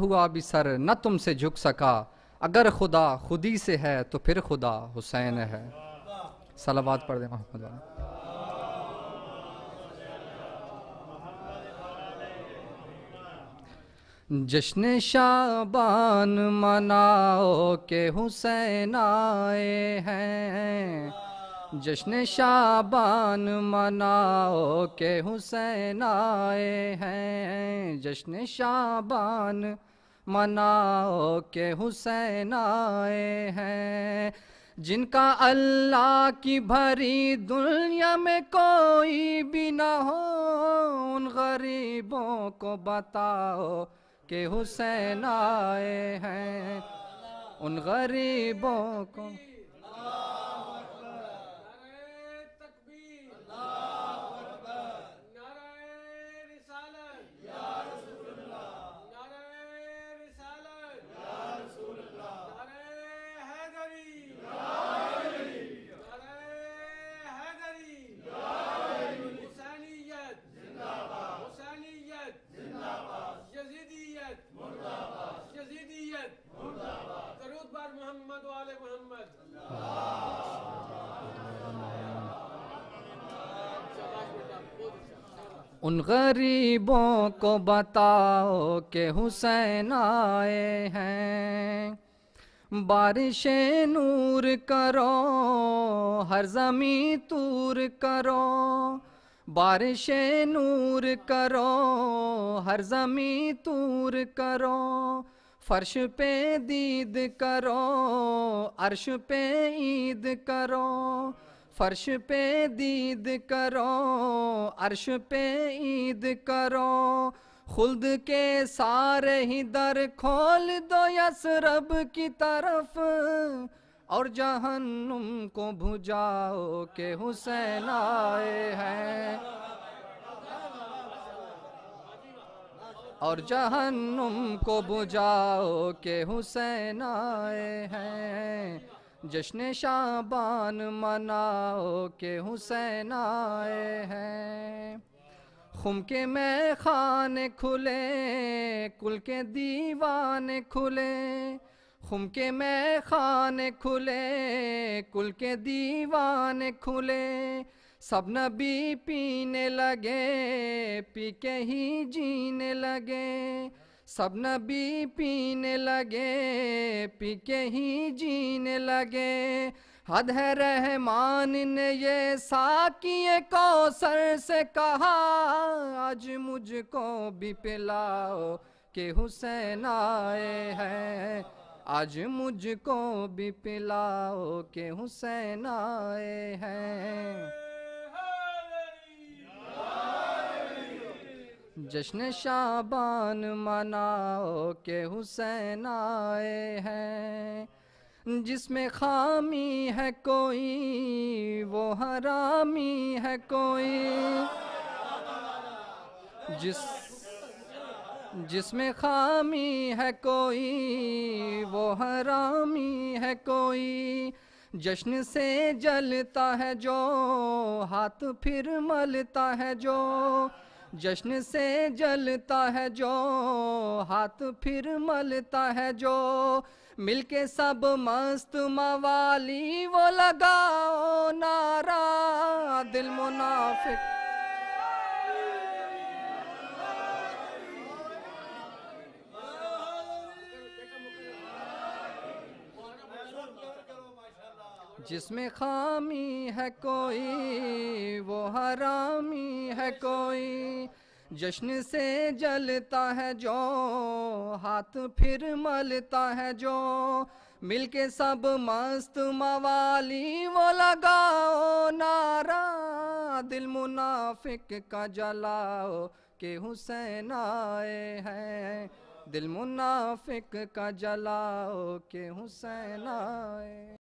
हुआ भी सर न तुमसे झुक सका अगर खुदा खुदी से है तो फिर खुदा हुसैन है सलावाद पढ़ दे मोहम्मद जश्न शाबान मनाओ के हुसैन आए हैं जश्न शाबान मनाओ के हुसैन आए हैं जश्न शाबान मनाओ के हुसैन आए हैं जिनका अल्लाह की भरी दुनिया में कोई भी ना हो उन गरीबों को बताओ के हुसैन आए हैं उन गरीबों को उन गरीबों को बताओ के हुसैन आए हैं बारिश नूर करो हर जमी तूर करो बारिश नूर करो हर जमी तूर करो फर्श पे दीद करो अर्श पे ईद करो फर्श पे दीद करो अर्श पे ईद करो खुल्द के सारे ही दर खोल दो यसरब की तरफ और जहन्नुम को भुजाओ के हुसैन आए हैं और जहन्नुम को बुझाओ के हुसैन आए हैं जश्न शाबान मनाओ के हुसैन आए हैं खुम के मै खान खुले कुल के दीवान खुले खुम के मै खान खुले कुल के दीवान खुले सब नबी पीने लगे पी के ही जीने लगे सब नबी पीने लगे पी के ही जीने लगे हद है रहमान ने ये साकी कौसर से कहा आज मुझको भी पिलाओ के हुसैन आए हैं आज मुझको भी पिलाओ के हुसैन आए हैं जश्न शाबान मनाओ के हुसैन आए हैं जिसमें खामी है कोई वो हरामी है कोई जिस जिसमें खामी है कोई वो हरामी है कोई जश्न से जलता है जो हाथ फिर मलता है जो जश्न से जलता है जो हाथ फिर मलता है जो मिलके सब मस्त मवाली वो लगाओ नारा दिल मुनाफिक जिसमें खामी है कोई वो हरामी है कोई जश्न से जलता है जो हाथ फिर मलता है जो मिलके सब मस्त मवाली वो लगाओ नारा दिल मुनाफिक का जलाओ के हुसैन आए हैं दिल मुनाफिक का जलाओ के हुसैन आए